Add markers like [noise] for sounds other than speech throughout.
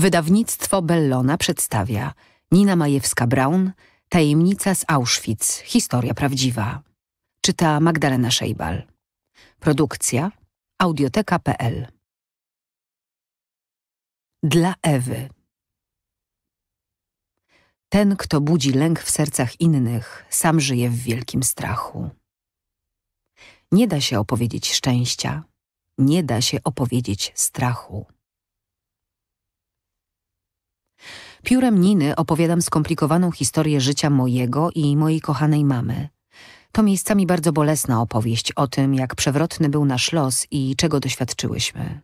Wydawnictwo Bellona przedstawia Nina Majewska-Braun, Tajemnica z Auschwitz, historia prawdziwa. Czyta Magdalena Szejbal. Produkcja audioteka.pl Dla Ewy Ten, kto budzi lęk w sercach innych, sam żyje w wielkim strachu. Nie da się opowiedzieć szczęścia, nie da się opowiedzieć strachu. Piórem Niny opowiadam skomplikowaną historię życia mojego i mojej kochanej mamy. To miejscami bardzo bolesna opowieść o tym, jak przewrotny był nasz los i czego doświadczyłyśmy.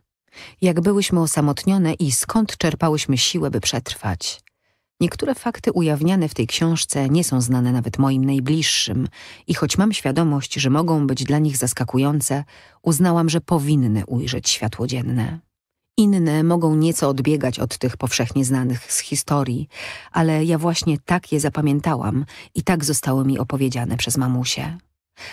Jak byłyśmy osamotnione i skąd czerpałyśmy siłę, by przetrwać. Niektóre fakty ujawniane w tej książce nie są znane nawet moim najbliższym i choć mam świadomość, że mogą być dla nich zaskakujące, uznałam, że powinny ujrzeć światło dzienne. Inne mogą nieco odbiegać od tych powszechnie znanych z historii, ale ja właśnie tak je zapamiętałam i tak zostały mi opowiedziane przez mamusię.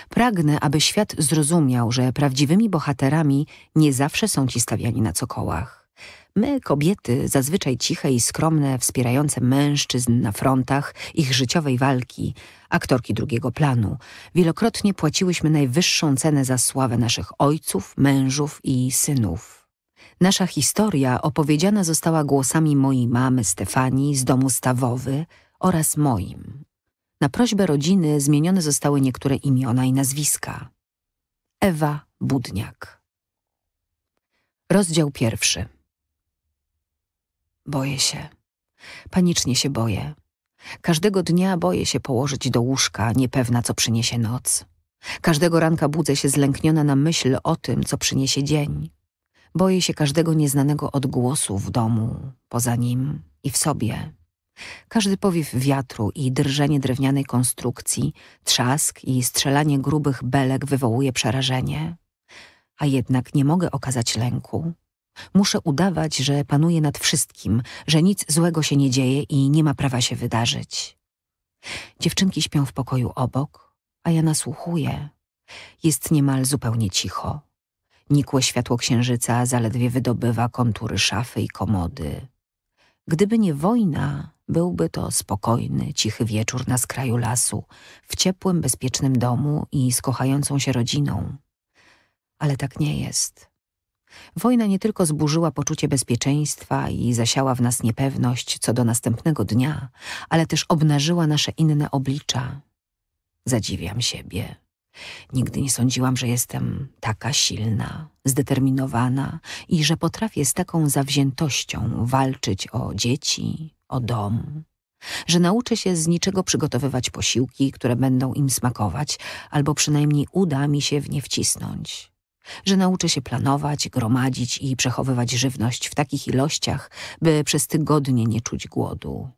Pragnę, aby świat zrozumiał, że prawdziwymi bohaterami nie zawsze są ci stawiani na cokołach. My, kobiety, zazwyczaj ciche i skromne, wspierające mężczyzn na frontach ich życiowej walki, aktorki drugiego planu, wielokrotnie płaciłyśmy najwyższą cenę za sławę naszych ojców, mężów i synów. Nasza historia opowiedziana została głosami mojej mamy Stefanii z domu Stawowy oraz moim. Na prośbę rodziny zmienione zostały niektóre imiona i nazwiska. Ewa Budniak. Rozdział pierwszy. Boję się. Panicznie się boję. Każdego dnia boję się położyć do łóżka, niepewna co przyniesie noc. Każdego ranka budzę się zlękniona na myśl o tym, co przyniesie dzień. Boję się każdego nieznanego odgłosu w domu, poza nim i w sobie. Każdy powiew wiatru i drżenie drewnianej konstrukcji, trzask i strzelanie grubych belek wywołuje przerażenie. A jednak nie mogę okazać lęku. Muszę udawać, że panuję nad wszystkim, że nic złego się nie dzieje i nie ma prawa się wydarzyć. Dziewczynki śpią w pokoju obok, a ja nasłuchuję. Jest niemal zupełnie cicho. Nikłe światło księżyca zaledwie wydobywa kontury szafy i komody. Gdyby nie wojna, byłby to spokojny, cichy wieczór na skraju lasu, w ciepłym, bezpiecznym domu i z kochającą się rodziną. Ale tak nie jest. Wojna nie tylko zburzyła poczucie bezpieczeństwa i zasiała w nas niepewność co do następnego dnia, ale też obnażyła nasze inne oblicza. Zadziwiam siebie Nigdy nie sądziłam, że jestem taka silna, zdeterminowana i że potrafię z taką zawziętością walczyć o dzieci, o dom. Że nauczę się z niczego przygotowywać posiłki, które będą im smakować, albo przynajmniej uda mi się w nie wcisnąć. Że nauczę się planować, gromadzić i przechowywać żywność w takich ilościach, by przez tygodnie nie czuć głodu.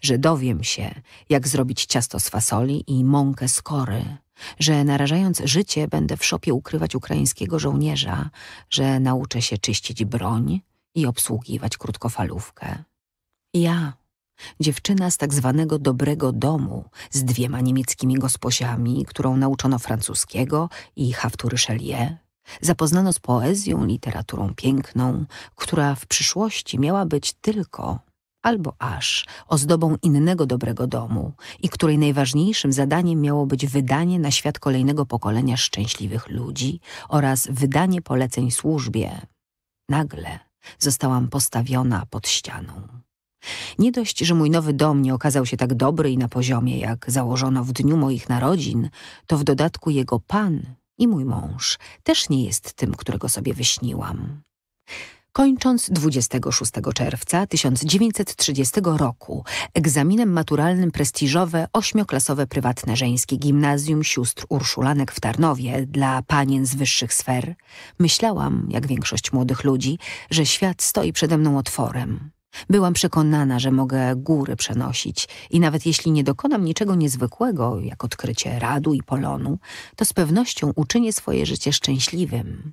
Że dowiem się, jak zrobić ciasto z fasoli i mąkę z kory że narażając życie będę w szopie ukrywać ukraińskiego żołnierza, że nauczę się czyścić broń i obsługiwać krótkofalówkę. Ja, dziewczyna z tak zwanego dobrego domu, z dwiema niemieckimi gosposiami, którą nauczono francuskiego i haftury Chelier, zapoznano z poezją, literaturą piękną, która w przyszłości miała być tylko albo aż ozdobą innego dobrego domu i której najważniejszym zadaniem miało być wydanie na świat kolejnego pokolenia szczęśliwych ludzi oraz wydanie poleceń służbie. Nagle zostałam postawiona pod ścianą. Nie dość, że mój nowy dom nie okazał się tak dobry i na poziomie, jak założono w dniu moich narodzin, to w dodatku jego pan i mój mąż też nie jest tym, którego sobie wyśniłam kończąc 26 czerwca 1930 roku egzaminem maturalnym prestiżowe ośmioklasowe prywatne żeńskie gimnazjum sióstr Urszulanek w Tarnowie dla panien z wyższych sfer, myślałam, jak większość młodych ludzi, że świat stoi przede mną otworem. Byłam przekonana, że mogę góry przenosić i nawet jeśli nie dokonam niczego niezwykłego, jak odkrycie radu i polonu, to z pewnością uczynię swoje życie szczęśliwym.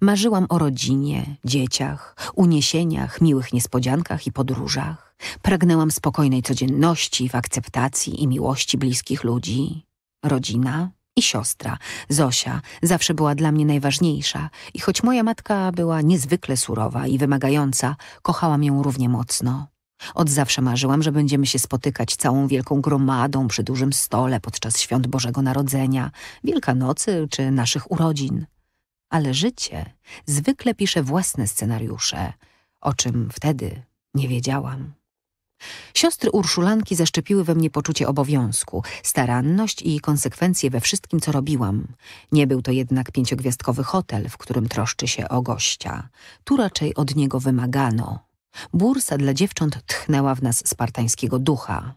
Marzyłam o rodzinie, dzieciach, uniesieniach, miłych niespodziankach i podróżach. Pragnęłam spokojnej codzienności w akceptacji i miłości bliskich ludzi. Rodzina i siostra, Zosia, zawsze była dla mnie najważniejsza i choć moja matka była niezwykle surowa i wymagająca, kochałam ją równie mocno. Od zawsze marzyłam, że będziemy się spotykać całą wielką gromadą przy dużym stole podczas świąt Bożego Narodzenia, Wielkanocy czy naszych urodzin ale życie zwykle pisze własne scenariusze, o czym wtedy nie wiedziałam. Siostry Urszulanki zaszczepiły we mnie poczucie obowiązku, staranność i konsekwencje we wszystkim, co robiłam. Nie był to jednak pięciogwiazdkowy hotel, w którym troszczy się o gościa. Tu raczej od niego wymagano. Bursa dla dziewcząt tchnęła w nas spartańskiego ducha.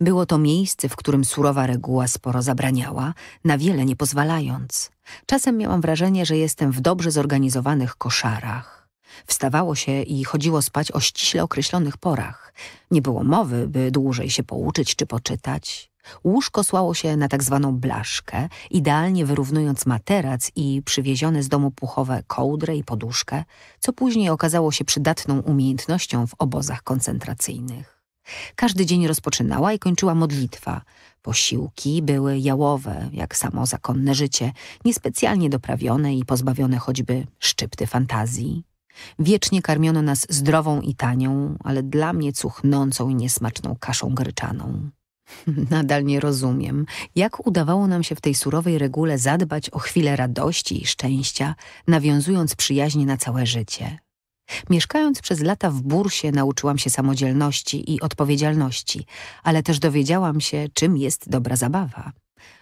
Było to miejsce, w którym surowa reguła sporo zabraniała, na wiele nie pozwalając. Czasem miałam wrażenie, że jestem w dobrze zorganizowanych koszarach. Wstawało się i chodziło spać o ściśle określonych porach. Nie było mowy, by dłużej się pouczyć czy poczytać. Łóżko słało się na tak zwaną blaszkę, idealnie wyrównując materac i przywiezione z domu puchowe kołdrę i poduszkę, co później okazało się przydatną umiejętnością w obozach koncentracyjnych. Każdy dzień rozpoczynała i kończyła modlitwa. Posiłki były jałowe, jak samo zakonne życie, niespecjalnie doprawione i pozbawione choćby szczypty fantazji. Wiecznie karmiono nas zdrową i tanią, ale dla mnie cuchnącą i niesmaczną kaszą gryczaną. [laughs] Nadal nie rozumiem, jak udawało nam się w tej surowej regule zadbać o chwilę radości i szczęścia, nawiązując przyjaźnie na całe życie. Mieszkając przez lata w bursie nauczyłam się samodzielności i odpowiedzialności, ale też dowiedziałam się, czym jest dobra zabawa.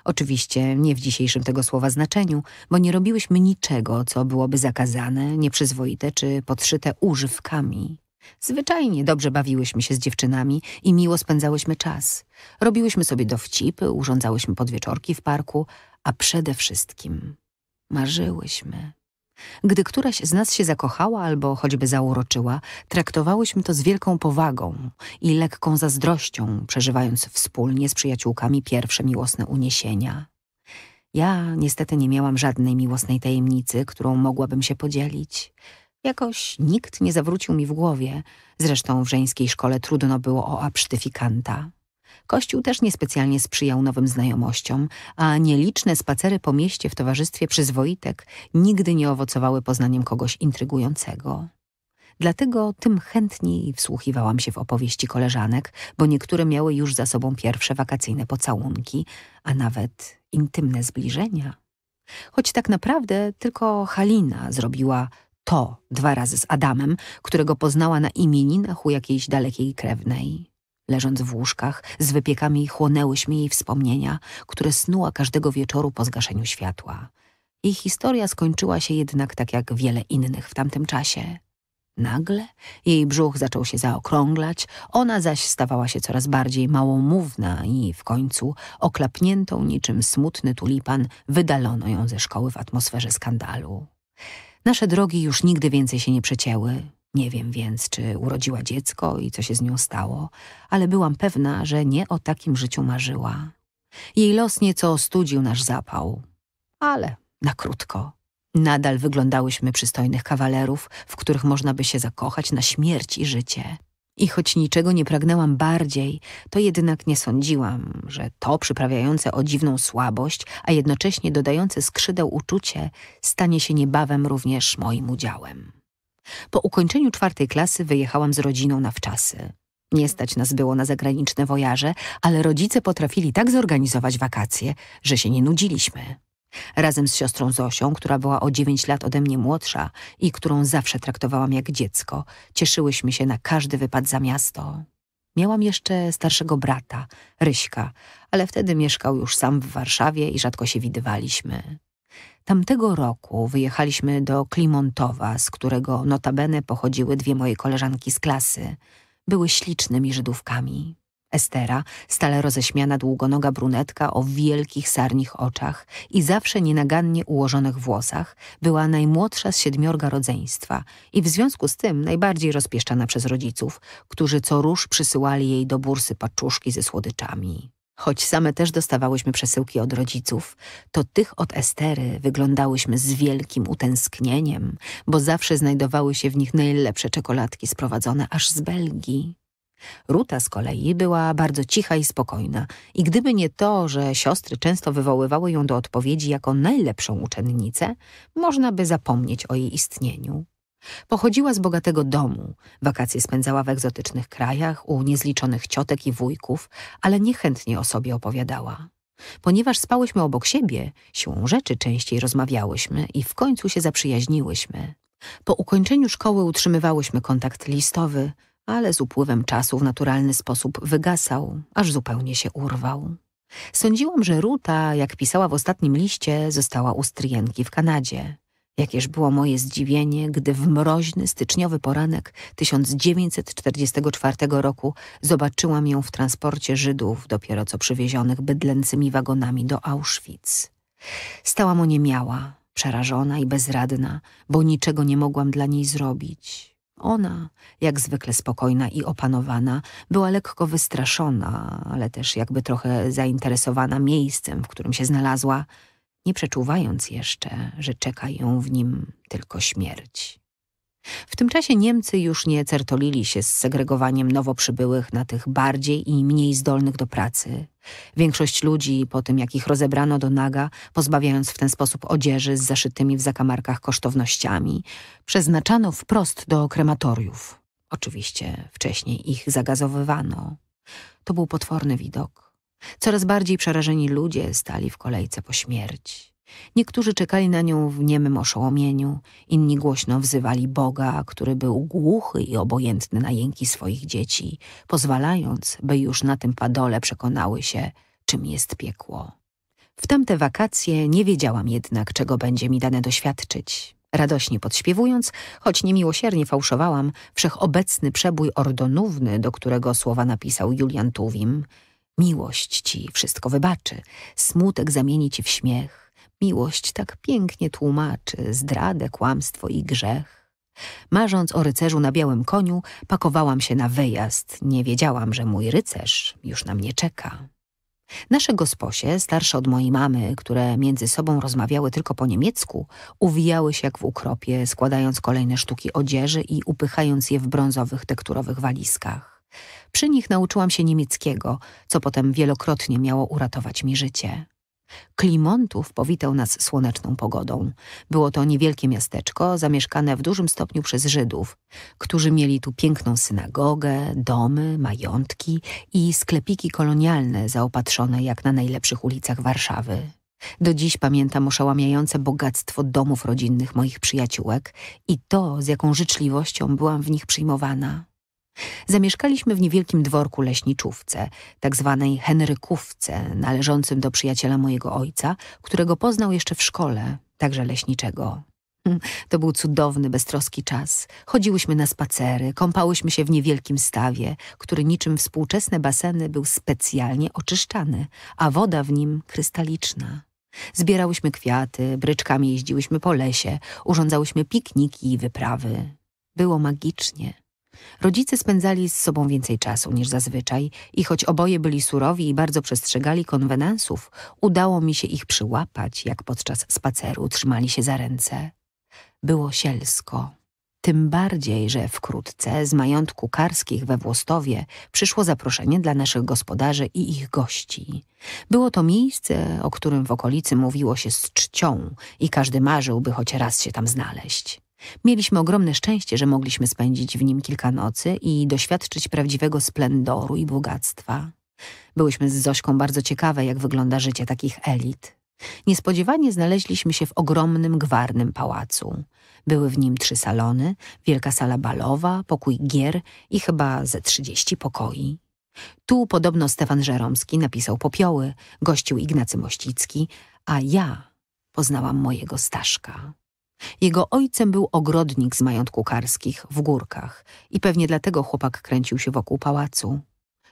Oczywiście nie w dzisiejszym tego słowa znaczeniu, bo nie robiłyśmy niczego, co byłoby zakazane, nieprzyzwoite czy podszyte używkami. Zwyczajnie dobrze bawiłyśmy się z dziewczynami i miło spędzałyśmy czas. Robiłyśmy sobie dowcipy, urządzałyśmy podwieczorki w parku, a przede wszystkim marzyłyśmy. Gdy któraś z nas się zakochała albo choćby zauroczyła, traktowałyśmy to z wielką powagą i lekką zazdrością, przeżywając wspólnie z przyjaciółkami pierwsze miłosne uniesienia. Ja niestety nie miałam żadnej miłosnej tajemnicy, którą mogłabym się podzielić. Jakoś nikt nie zawrócił mi w głowie, zresztą w żeńskiej szkole trudno było o absztyfikanta. Kościół też niespecjalnie sprzyjał nowym znajomościom, a nieliczne spacery po mieście w towarzystwie przyzwoitek nigdy nie owocowały poznaniem kogoś intrygującego. Dlatego tym chętniej wsłuchiwałam się w opowieści koleżanek, bo niektóre miały już za sobą pierwsze wakacyjne pocałunki, a nawet intymne zbliżenia. Choć tak naprawdę tylko Halina zrobiła to dwa razy z Adamem, którego poznała na imieninach u jakiejś dalekiej krewnej. Leżąc w łóżkach, z wypiekami chłonęłyśmy jej wspomnienia, które snuła każdego wieczoru po zgaszeniu światła. Jej historia skończyła się jednak tak jak wiele innych w tamtym czasie. Nagle jej brzuch zaczął się zaokrąglać, ona zaś stawała się coraz bardziej małomówna i w końcu, oklapniętą niczym smutny tulipan, wydalono ją ze szkoły w atmosferze skandalu. Nasze drogi już nigdy więcej się nie przecięły. Nie wiem więc, czy urodziła dziecko i co się z nią stało, ale byłam pewna, że nie o takim życiu marzyła. Jej los nieco ostudził nasz zapał, ale na krótko. Nadal wyglądałyśmy przystojnych kawalerów, w których można by się zakochać na śmierć i życie. I choć niczego nie pragnęłam bardziej, to jednak nie sądziłam, że to przyprawiające o dziwną słabość, a jednocześnie dodające skrzydeł uczucie stanie się niebawem również moim udziałem. Po ukończeniu czwartej klasy wyjechałam z rodziną na wczasy. Nie stać nas było na zagraniczne wojaże, ale rodzice potrafili tak zorganizować wakacje, że się nie nudziliśmy. Razem z siostrą Zosią, która była o dziewięć lat ode mnie młodsza i którą zawsze traktowałam jak dziecko, cieszyłyśmy się na każdy wypad za miasto. Miałam jeszcze starszego brata, Ryśka, ale wtedy mieszkał już sam w Warszawie i rzadko się widywaliśmy. Tamtego roku wyjechaliśmy do Klimontowa, z którego notabene pochodziły dwie moje koleżanki z klasy. Były ślicznymi Żydówkami. Estera, stale roześmiana długonoga brunetka o wielkich sarnich oczach i zawsze nienagannie ułożonych włosach, była najmłodsza z siedmiorga rodzeństwa i w związku z tym najbardziej rozpieszczana przez rodziców, którzy co róż przysyłali jej do bursy paczuszki ze słodyczami. Choć same też dostawałyśmy przesyłki od rodziców, to tych od Estery wyglądałyśmy z wielkim utęsknieniem, bo zawsze znajdowały się w nich najlepsze czekoladki sprowadzone aż z Belgii. Ruta z kolei była bardzo cicha i spokojna i gdyby nie to, że siostry często wywoływały ją do odpowiedzi jako najlepszą uczennicę, można by zapomnieć o jej istnieniu. Pochodziła z bogatego domu, wakacje spędzała w egzotycznych krajach, u niezliczonych ciotek i wujków, ale niechętnie o sobie opowiadała. Ponieważ spałyśmy obok siebie, siłą rzeczy częściej rozmawiałyśmy i w końcu się zaprzyjaźniłyśmy. Po ukończeniu szkoły utrzymywałyśmy kontakt listowy, ale z upływem czasu w naturalny sposób wygasał, aż zupełnie się urwał. Sądziłam, że Ruta, jak pisała w ostatnim liście, została u stryjenki w Kanadzie. Jakież było moje zdziwienie, gdy w mroźny styczniowy poranek 1944 roku zobaczyłam ją w transporcie Żydów, dopiero co przywiezionych bydlęcymi wagonami do Auschwitz. Stałam oniemiała, przerażona i bezradna, bo niczego nie mogłam dla niej zrobić. Ona, jak zwykle spokojna i opanowana, była lekko wystraszona, ale też jakby trochę zainteresowana miejscem, w którym się znalazła – nie przeczuwając jeszcze, że czeka ją w nim tylko śmierć. W tym czasie Niemcy już nie certolili się z segregowaniem nowo przybyłych na tych bardziej i mniej zdolnych do pracy. Większość ludzi, po tym jak ich rozebrano do naga, pozbawiając w ten sposób odzieży z zaszytymi w zakamarkach kosztownościami, przeznaczano wprost do krematoriów. Oczywiście wcześniej ich zagazowywano. To był potworny widok Coraz bardziej przerażeni ludzie stali w kolejce po śmierć. Niektórzy czekali na nią w niemym oszołomieniu, inni głośno wzywali Boga, który był głuchy i obojętny na jęki swoich dzieci, pozwalając, by już na tym padole przekonały się, czym jest piekło. W tamte wakacje nie wiedziałam jednak, czego będzie mi dane doświadczyć. Radośnie podśpiewując, choć niemiłosiernie fałszowałam, wszechobecny przebój ordonówny, do którego słowa napisał Julian Tuwim – Miłość ci wszystko wybaczy, smutek zamieni ci w śmiech. Miłość tak pięknie tłumaczy zdradę, kłamstwo i grzech. Marząc o rycerzu na białym koniu, pakowałam się na wyjazd. Nie wiedziałam, że mój rycerz już na mnie czeka. Nasze gosposie, starsze od mojej mamy, które między sobą rozmawiały tylko po niemiecku, uwijały się jak w ukropie, składając kolejne sztuki odzieży i upychając je w brązowych, tekturowych walizkach. Przy nich nauczyłam się niemieckiego, co potem wielokrotnie miało uratować mi życie. Klimontów powitał nas słoneczną pogodą. Było to niewielkie miasteczko, zamieszkane w dużym stopniu przez Żydów, którzy mieli tu piękną synagogę, domy, majątki i sklepiki kolonialne zaopatrzone jak na najlepszych ulicach Warszawy. Do dziś pamiętam oszałamiające bogactwo domów rodzinnych moich przyjaciółek i to, z jaką życzliwością byłam w nich przyjmowana. Zamieszkaliśmy w niewielkim dworku leśniczówce, tak zwanej Henrykówce, należącym do przyjaciela mojego ojca, którego poznał jeszcze w szkole, także leśniczego. Mm, to był cudowny, beztroski czas. Chodziłyśmy na spacery, kąpałyśmy się w niewielkim stawie, który niczym współczesne baseny był specjalnie oczyszczany, a woda w nim krystaliczna. Zbierałyśmy kwiaty, bryczkami jeździłyśmy po lesie, urządzałyśmy pikniki i wyprawy. Było magicznie. Rodzice spędzali z sobą więcej czasu niż zazwyczaj i choć oboje byli surowi i bardzo przestrzegali konwenansów, udało mi się ich przyłapać, jak podczas spaceru trzymali się za ręce. Było sielsko. Tym bardziej, że wkrótce z majątku karskich we Włostowie przyszło zaproszenie dla naszych gospodarzy i ich gości. Było to miejsce, o którym w okolicy mówiło się z czcią i każdy marzyłby choć raz się tam znaleźć. Mieliśmy ogromne szczęście, że mogliśmy spędzić w nim kilka nocy i doświadczyć prawdziwego splendoru i bogactwa. Byłyśmy z Zośką bardzo ciekawe, jak wygląda życie takich elit. Niespodziewanie znaleźliśmy się w ogromnym, gwarnym pałacu. Były w nim trzy salony, wielka sala balowa, pokój gier i chyba ze trzydzieści pokoi. Tu podobno Stefan Żeromski napisał popioły, gościł Ignacy Mościcki, a ja poznałam mojego Staszka. Jego ojcem był ogrodnik z majątku karskich w górkach i pewnie dlatego chłopak kręcił się wokół pałacu.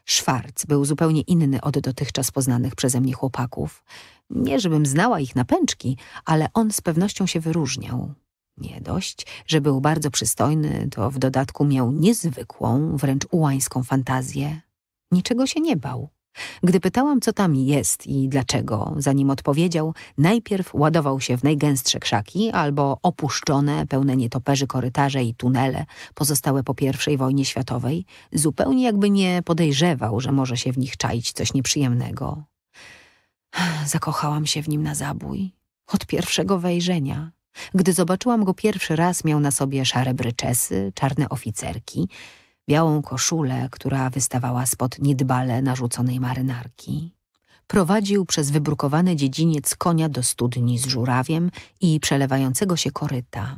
Szwarc był zupełnie inny od dotychczas poznanych przeze mnie chłopaków. Nie, żebym znała ich napęczki, ale on z pewnością się wyróżniał. Nie dość, że był bardzo przystojny, to w dodatku miał niezwykłą, wręcz ułańską fantazję. Niczego się nie bał. Gdy pytałam, co tam jest i dlaczego, zanim odpowiedział, najpierw ładował się w najgęstsze krzaki albo opuszczone, pełne nietoperzy korytarze i tunele pozostałe po I wojnie światowej, zupełnie jakby nie podejrzewał, że może się w nich czaić coś nieprzyjemnego. Zakochałam się w nim na zabój. Od pierwszego wejrzenia. Gdy zobaczyłam go pierwszy raz, miał na sobie szare bryczesy, czarne oficerki, białą koszulę, która wystawała spod niedbale narzuconej marynarki. Prowadził przez wybrukowany dziedziniec konia do studni z żurawiem i przelewającego się koryta.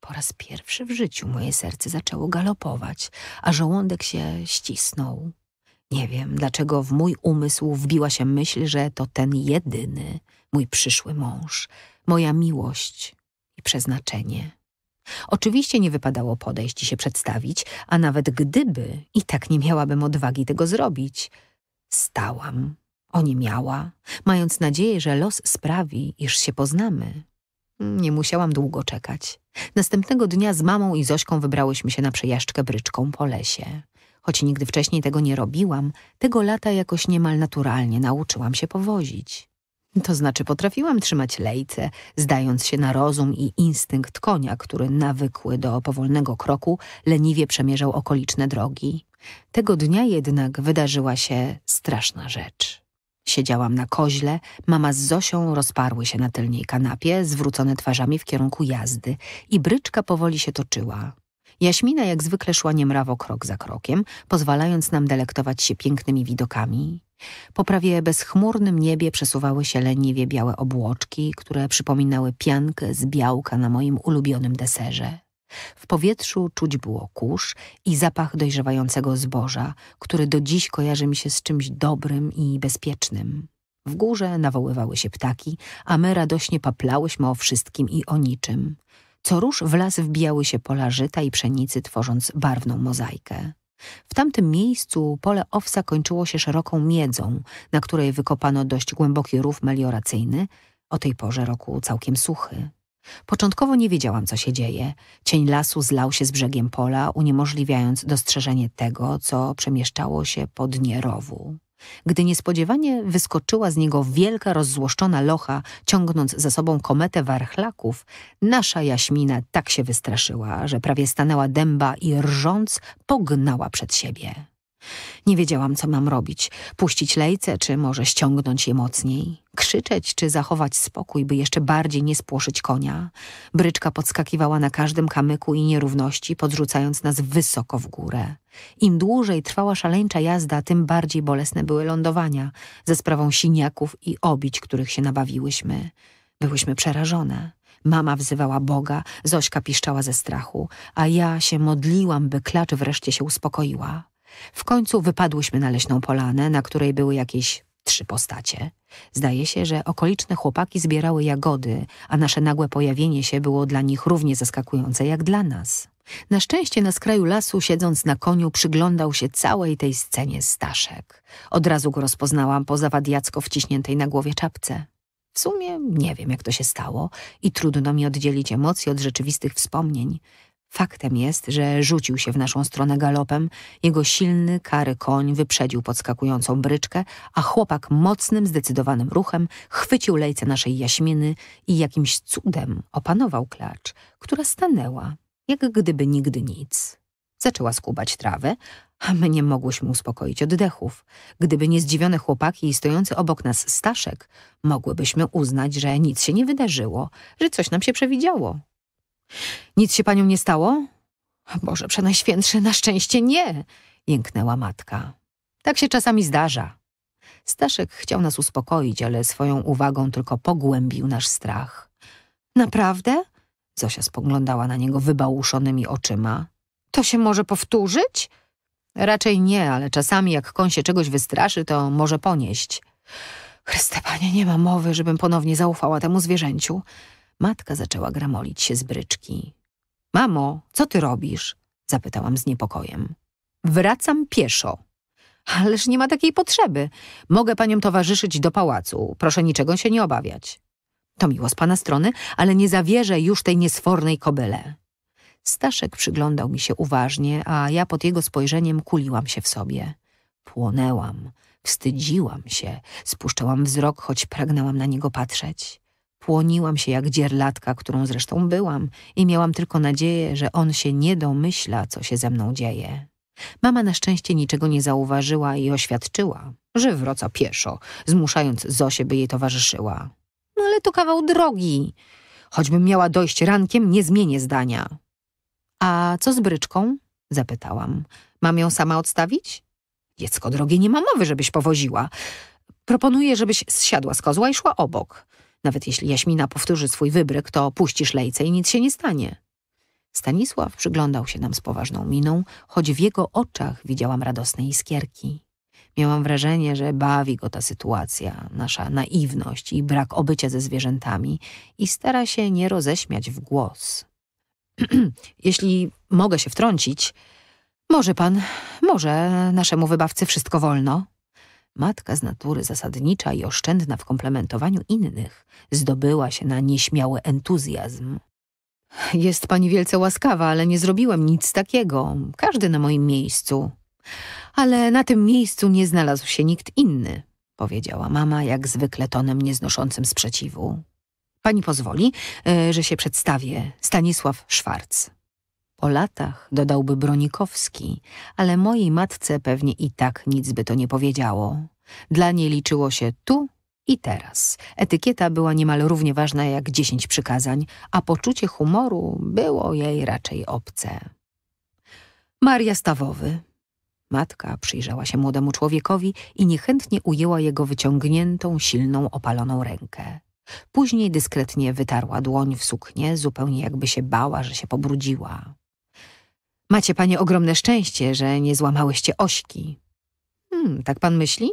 Po raz pierwszy w życiu moje serce zaczęło galopować, a żołądek się ścisnął. Nie wiem, dlaczego w mój umysł wbiła się myśl, że to ten jedyny, mój przyszły mąż, moja miłość i przeznaczenie. Oczywiście nie wypadało podejść i się przedstawić, a nawet gdyby, i tak nie miałabym odwagi tego zrobić. Stałam, oniemiała, mając nadzieję, że los sprawi, iż się poznamy. Nie musiałam długo czekać. Następnego dnia z mamą i Zośką wybrałyśmy się na przejażdżkę bryczką po lesie. Choć nigdy wcześniej tego nie robiłam, tego lata jakoś niemal naturalnie nauczyłam się powozić. To znaczy potrafiłam trzymać lejce, zdając się na rozum i instynkt konia, który nawykły do powolnego kroku leniwie przemierzał okoliczne drogi. Tego dnia jednak wydarzyła się straszna rzecz. Siedziałam na koźle, mama z Zosią rozparły się na tylniej kanapie, zwrócone twarzami w kierunku jazdy i bryczka powoli się toczyła. Jaśmina jak zwykle szła niemrawo krok za krokiem, pozwalając nam delektować się pięknymi widokami. Po prawie bezchmurnym niebie przesuwały się leniwie białe obłoczki, które przypominały piankę z białka na moim ulubionym deserze. W powietrzu czuć było kurz i zapach dojrzewającego zboża, który do dziś kojarzy mi się z czymś dobrym i bezpiecznym. W górze nawoływały się ptaki, a my radośnie paplałyśmy o wszystkim i o niczym. Co róż w las wbijały się pola żyta i pszenicy, tworząc barwną mozaikę. W tamtym miejscu pole owsa kończyło się szeroką miedzą, na której wykopano dość głęboki rów melioracyjny, o tej porze roku całkiem suchy. Początkowo nie wiedziałam, co się dzieje. Cień lasu zlał się z brzegiem pola, uniemożliwiając dostrzeżenie tego, co przemieszczało się po dnie rowu gdy niespodziewanie wyskoczyła z niego wielka rozzłoszczona locha, ciągnąc za sobą kometę warchlaków, nasza Jaśmina tak się wystraszyła, że prawie stanęła dęba i rżąc pognała przed siebie. Nie wiedziałam, co mam robić. Puścić lejce, czy może ściągnąć je mocniej? Krzyczeć, czy zachować spokój, by jeszcze bardziej nie spłoszyć konia? Bryczka podskakiwała na każdym kamyku i nierówności, podrzucając nas wysoko w górę. Im dłużej trwała szaleńcza jazda, tym bardziej bolesne były lądowania, ze sprawą siniaków i obić, których się nabawiłyśmy. Byłyśmy przerażone. Mama wzywała Boga, Zośka piszczała ze strachu, a ja się modliłam, by klacz wreszcie się uspokoiła. W końcu wypadłyśmy na leśną polanę, na której były jakieś trzy postacie. Zdaje się, że okoliczne chłopaki zbierały jagody, a nasze nagłe pojawienie się było dla nich równie zaskakujące jak dla nas. Na szczęście na skraju lasu, siedząc na koniu, przyglądał się całej tej scenie Staszek. Od razu go rozpoznałam po zawadiacko wciśniętej na głowie czapce. W sumie nie wiem, jak to się stało i trudno mi oddzielić emocji od rzeczywistych wspomnień. Faktem jest, że rzucił się w naszą stronę galopem, jego silny, kary koń wyprzedził podskakującą bryczkę, a chłopak mocnym, zdecydowanym ruchem chwycił lejce naszej jaśminy i jakimś cudem opanował klacz, która stanęła, jak gdyby nigdy nic. Zaczęła skubać trawę, a my nie mogłyśmy uspokoić oddechów. Gdyby nie zdziwione chłopaki i stojący obok nas Staszek, mogłybyśmy uznać, że nic się nie wydarzyło, że coś nam się przewidziało. Nic się panią nie stało? Boże, przenajświętszy, na szczęście nie, jęknęła matka. Tak się czasami zdarza. Staszek chciał nas uspokoić, ale swoją uwagą tylko pogłębił nasz strach. Naprawdę? Zosia spoglądała na niego wybałuszonymi oczyma. To się może powtórzyć? Raczej nie, ale czasami jak koń się czegoś wystraszy, to może ponieść. Chryste panie, nie ma mowy, żebym ponownie zaufała temu zwierzęciu. Matka zaczęła gramolić się z bryczki. Mamo, co ty robisz? Zapytałam z niepokojem. Wracam pieszo. Ależ nie ma takiej potrzeby. Mogę paniom towarzyszyć do pałacu. Proszę niczego się nie obawiać. To miło z pana strony, ale nie zawierzę już tej niesfornej kobyle. Staszek przyglądał mi się uważnie, a ja pod jego spojrzeniem kuliłam się w sobie. Płonęłam, wstydziłam się, spuszczałam wzrok, choć pragnęłam na niego patrzeć. Płoniłam się jak dzierlatka, którą zresztą byłam i miałam tylko nadzieję, że on się nie domyśla, co się ze mną dzieje. Mama na szczęście niczego nie zauważyła i oświadczyła, że wraca pieszo, zmuszając Zosię, by jej towarzyszyła. No ale to kawał drogi. Choćbym miała dojść rankiem, nie zmienię zdania. A co z bryczką? Zapytałam. Mam ją sama odstawić? Dziecko drogie, nie ma mowy, żebyś powoziła. Proponuję, żebyś zsiadła z kozła i szła obok. Nawet jeśli Jaśmina powtórzy swój wybryk, to puścisz lejce i nic się nie stanie. Stanisław przyglądał się nam z poważną miną, choć w jego oczach widziałam radosne iskierki. Miałam wrażenie, że bawi go ta sytuacja, nasza naiwność i brak obycia ze zwierzętami i stara się nie roześmiać w głos. [clears throat] Jeśli mogę się wtrącić, może pan, może naszemu wybawcy wszystko wolno? Matka z natury zasadnicza i oszczędna w komplementowaniu innych zdobyła się na nieśmiały entuzjazm. Jest pani wielce łaskawa, ale nie zrobiłem nic takiego. Każdy na moim miejscu. Ale na tym miejscu nie znalazł się nikt inny, powiedziała mama, jak zwykle tonem nieznoszącym sprzeciwu. Pani pozwoli, e, że się przedstawię. Stanisław Szwarc. O latach dodałby Bronikowski, ale mojej matce pewnie i tak nic by to nie powiedziało. Dla niej liczyło się tu i teraz. Etykieta była niemal równie ważna jak dziesięć przykazań, a poczucie humoru było jej raczej obce. Maria Stawowy. Matka przyjrzała się młodemu człowiekowi i niechętnie ujęła jego wyciągniętą, silną, opaloną rękę. Później dyskretnie wytarła dłoń w suknię, zupełnie jakby się bała, że się pobrudziła. Macie panie ogromne szczęście, że nie złamałyście ośki. Hmm, tak pan myśli?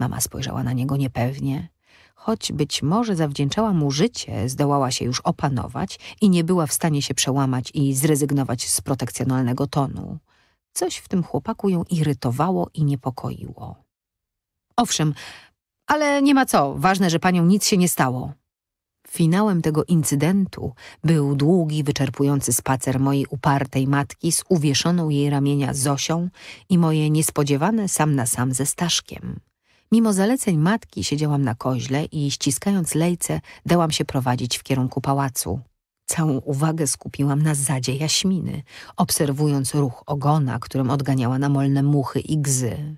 Mama spojrzała na niego niepewnie. Choć być może zawdzięczała mu życie, zdołała się już opanować i nie była w stanie się przełamać i zrezygnować z protekcjonalnego tonu. Coś w tym chłopaku ją irytowało i niepokoiło. Owszem, ale nie ma co. Ważne, że panią nic się nie stało. Finałem tego incydentu był długi, wyczerpujący spacer mojej upartej matki z uwieszoną jej ramienia Zosią i moje niespodziewane sam na sam ze Staszkiem. Mimo zaleceń matki siedziałam na koźle i ściskając lejce dałam się prowadzić w kierunku pałacu. Całą uwagę skupiłam na zadzie jaśminy, obserwując ruch ogona, którym odganiała namolne muchy i gzy.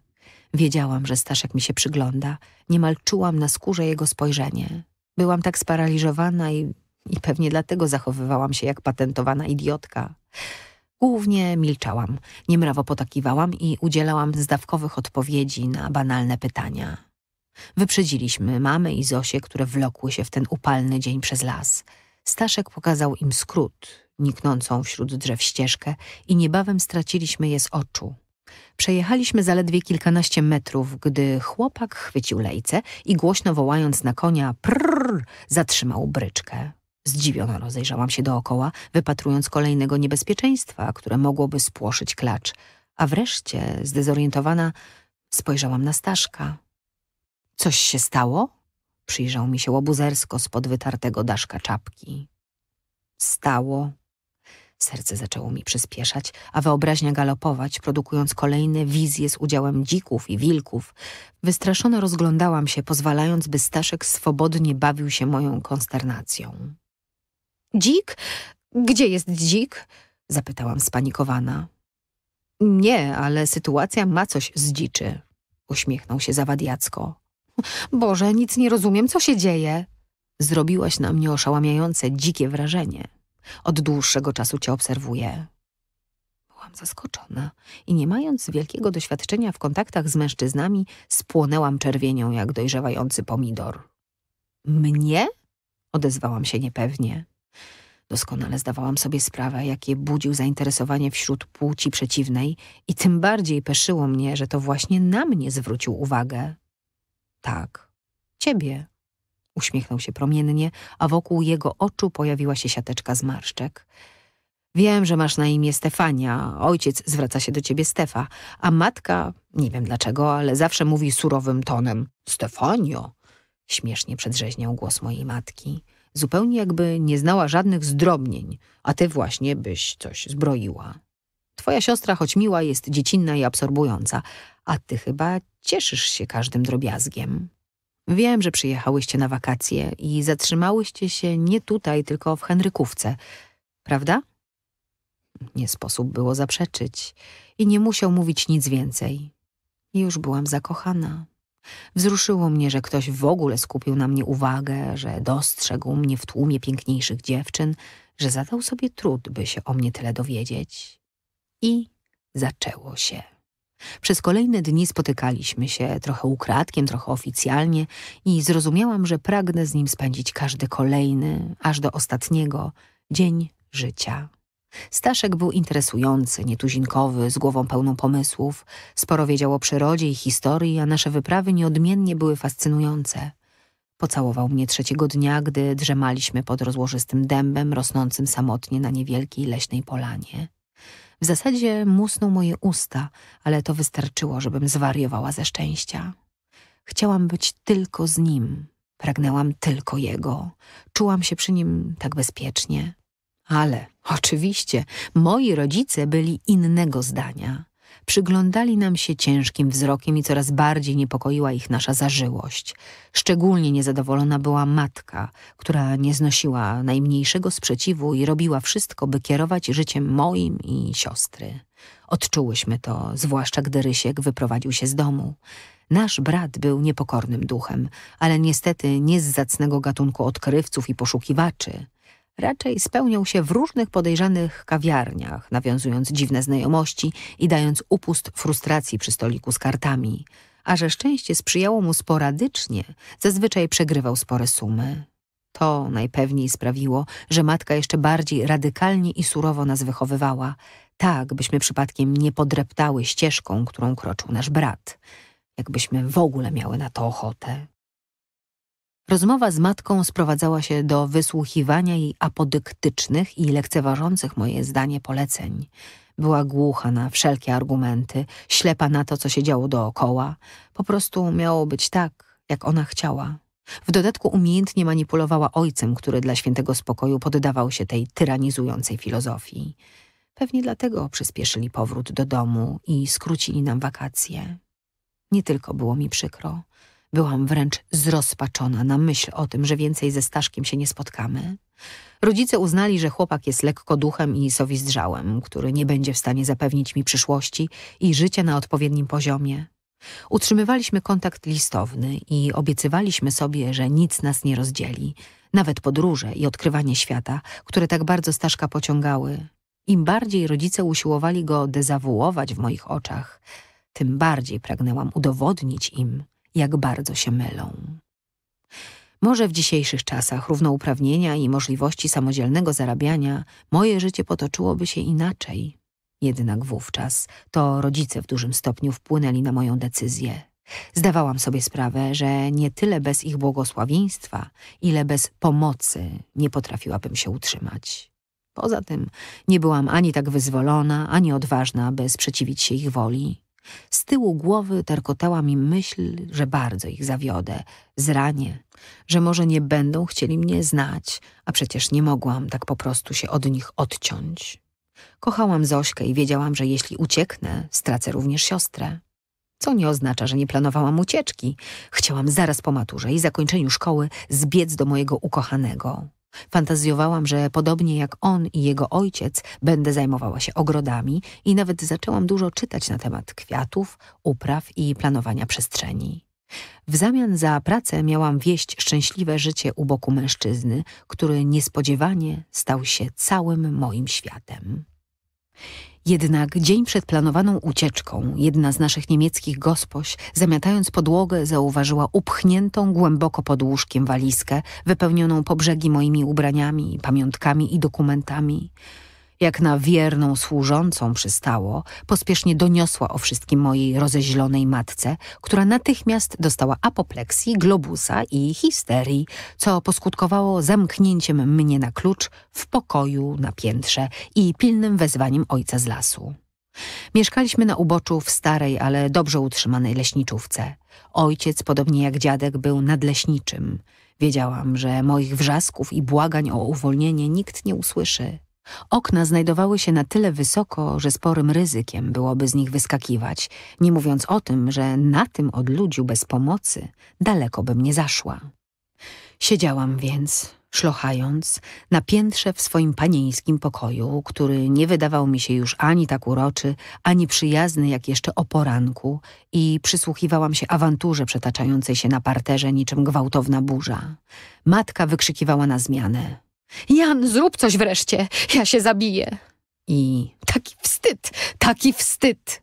Wiedziałam, że Staszek mi się przygląda, niemal czułam na skórze jego spojrzenie. Byłam tak sparaliżowana i, i pewnie dlatego zachowywałam się jak patentowana idiotka. Głównie milczałam, niemrawo potakiwałam i udzielałam zdawkowych odpowiedzi na banalne pytania. Wyprzedziliśmy mamy i Zosie, które wlokły się w ten upalny dzień przez las. Staszek pokazał im skrót, niknącą wśród drzew ścieżkę i niebawem straciliśmy je z oczu. Przejechaliśmy zaledwie kilkanaście metrów, gdy chłopak chwycił lejce i głośno wołając na konia prrr, zatrzymał bryczkę. Zdziwiona rozejrzałam się dookoła, wypatrując kolejnego niebezpieczeństwa, które mogłoby spłoszyć klacz. A wreszcie, zdezorientowana, spojrzałam na Staszka. Coś się stało? Przyjrzał mi się łobuzersko spod wytartego daszka czapki. Stało, Serce zaczęło mi przyspieszać, a wyobraźnia galopować, produkując kolejne wizje z udziałem dzików i wilków. Wystraszona rozglądałam się, pozwalając, by Staszek swobodnie bawił się moją konsternacją. Dzik? Gdzie jest dzik? Zapytałam spanikowana. Nie, ale sytuacja ma coś z dziczy. Uśmiechnął się zawadiacko. Boże, nic nie rozumiem, co się dzieje? Zrobiłaś na mnie oszałamiające, dzikie wrażenie. Od dłuższego czasu cię obserwuję. Byłam zaskoczona i nie mając wielkiego doświadczenia w kontaktach z mężczyznami, spłonęłam czerwienią jak dojrzewający pomidor. Mnie? Odezwałam się niepewnie. Doskonale zdawałam sobie sprawę, jakie budził zainteresowanie wśród płci przeciwnej i tym bardziej peszyło mnie, że to właśnie na mnie zwrócił uwagę. Tak, ciebie. Uśmiechnął się promiennie, a wokół jego oczu pojawiła się siateczka z marszczek. Wiem, że masz na imię Stefania, ojciec zwraca się do ciebie Stefa, a matka, nie wiem dlaczego, ale zawsze mówi surowym tonem – Stefanio! Śmiesznie przedrzeźniał głos mojej matki. Zupełnie jakby nie znała żadnych zdrobnień, a ty właśnie byś coś zbroiła. Twoja siostra, choć miła, jest dziecinna i absorbująca, a ty chyba cieszysz się każdym drobiazgiem. Wiem, że przyjechałyście na wakacje i zatrzymałyście się nie tutaj, tylko w Henrykówce, prawda? Nie sposób było zaprzeczyć i nie musiał mówić nic więcej. Już byłam zakochana. Wzruszyło mnie, że ktoś w ogóle skupił na mnie uwagę, że dostrzegł mnie w tłumie piękniejszych dziewczyn, że zadał sobie trud, by się o mnie tyle dowiedzieć. I zaczęło się. Przez kolejne dni spotykaliśmy się trochę ukradkiem, trochę oficjalnie i zrozumiałam, że pragnę z nim spędzić każdy kolejny, aż do ostatniego, dzień życia. Staszek był interesujący, nietuzinkowy, z głową pełną pomysłów. Sporo wiedział o przyrodzie i historii, a nasze wyprawy nieodmiennie były fascynujące. Pocałował mnie trzeciego dnia, gdy drzemaliśmy pod rozłożystym dębem rosnącym samotnie na niewielkiej leśnej polanie. W zasadzie musną moje usta, ale to wystarczyło, żebym zwariowała ze szczęścia. Chciałam być tylko z nim, pragnęłam tylko jego, czułam się przy nim tak bezpiecznie. Ale oczywiście moi rodzice byli innego zdania przyglądali nam się ciężkim wzrokiem i coraz bardziej niepokoiła ich nasza zażyłość. Szczególnie niezadowolona była matka, która nie znosiła najmniejszego sprzeciwu i robiła wszystko, by kierować życiem moim i siostry. Odczułyśmy to, zwłaszcza gdy Rysiek wyprowadził się z domu. Nasz brat był niepokornym duchem, ale niestety nie z zacnego gatunku odkrywców i poszukiwaczy – raczej spełniał się w różnych podejrzanych kawiarniach, nawiązując dziwne znajomości i dając upust frustracji przy stoliku z kartami. A że szczęście sprzyjało mu sporadycznie, zazwyczaj przegrywał spore sumy. To najpewniej sprawiło, że matka jeszcze bardziej radykalnie i surowo nas wychowywała, tak byśmy przypadkiem nie podreptały ścieżką, którą kroczył nasz brat, jakbyśmy w ogóle miały na to ochotę. Rozmowa z matką sprowadzała się do wysłuchiwania jej apodyktycznych i lekceważących moje zdanie poleceń. Była głucha na wszelkie argumenty, ślepa na to, co się działo dookoła. Po prostu miało być tak, jak ona chciała. W dodatku umiejętnie manipulowała ojcem, który dla świętego spokoju poddawał się tej tyranizującej filozofii. Pewnie dlatego przyspieszyli powrót do domu i skrócili nam wakacje. Nie tylko było mi przykro. Byłam wręcz zrozpaczona na myśl o tym, że więcej ze Staszkiem się nie spotkamy. Rodzice uznali, że chłopak jest lekko duchem i sowizdrzałem, który nie będzie w stanie zapewnić mi przyszłości i życia na odpowiednim poziomie. Utrzymywaliśmy kontakt listowny i obiecywaliśmy sobie, że nic nas nie rozdzieli, nawet podróże i odkrywanie świata, które tak bardzo Staszka pociągały. Im bardziej rodzice usiłowali go dezawuować w moich oczach, tym bardziej pragnęłam udowodnić im, jak bardzo się mylą. Może w dzisiejszych czasach równouprawnienia i możliwości samodzielnego zarabiania moje życie potoczyłoby się inaczej. Jednak wówczas to rodzice w dużym stopniu wpłynęli na moją decyzję. Zdawałam sobie sprawę, że nie tyle bez ich błogosławieństwa, ile bez pomocy nie potrafiłabym się utrzymać. Poza tym nie byłam ani tak wyzwolona, ani odważna, by sprzeciwić się ich woli. Z tyłu głowy tarkotała mi myśl, że bardzo ich zawiodę, zranię, że może nie będą chcieli mnie znać, a przecież nie mogłam tak po prostu się od nich odciąć. Kochałam Zośkę i wiedziałam, że jeśli ucieknę, stracę również siostrę. Co nie oznacza, że nie planowałam ucieczki. Chciałam zaraz po maturze i zakończeniu szkoły zbiec do mojego ukochanego. Fantazjowałam, że podobnie jak on i jego ojciec będę zajmowała się ogrodami i nawet zaczęłam dużo czytać na temat kwiatów, upraw i planowania przestrzeni. W zamian za pracę miałam wieść szczęśliwe życie u boku mężczyzny, który niespodziewanie stał się całym moim światem. Jednak dzień przed planowaną ucieczką jedna z naszych niemieckich gospoś, zamiatając podłogę, zauważyła upchniętą głęboko pod łóżkiem walizkę, wypełnioną po brzegi moimi ubraniami, pamiątkami i dokumentami. Jak na wierną służącą przystało, pospiesznie doniosła o wszystkim mojej rozeźlonej matce, która natychmiast dostała apopleksji, globusa i histerii, co poskutkowało zamknięciem mnie na klucz w pokoju na piętrze i pilnym wezwaniem ojca z lasu. Mieszkaliśmy na uboczu w starej, ale dobrze utrzymanej leśniczówce. Ojciec, podobnie jak dziadek, był nadleśniczym. Wiedziałam, że moich wrzasków i błagań o uwolnienie nikt nie usłyszy. Okna znajdowały się na tyle wysoko, że sporym ryzykiem byłoby z nich wyskakiwać, nie mówiąc o tym, że na tym odludziu bez pomocy daleko bym nie zaszła. Siedziałam więc, szlochając, na piętrze w swoim panieńskim pokoju, który nie wydawał mi się już ani tak uroczy, ani przyjazny jak jeszcze o poranku i przysłuchiwałam się awanturze przetaczającej się na parterze niczym gwałtowna burza. Matka wykrzykiwała na zmianę. Jan, zrób coś wreszcie, ja się zabiję. I taki wstyd, taki wstyd.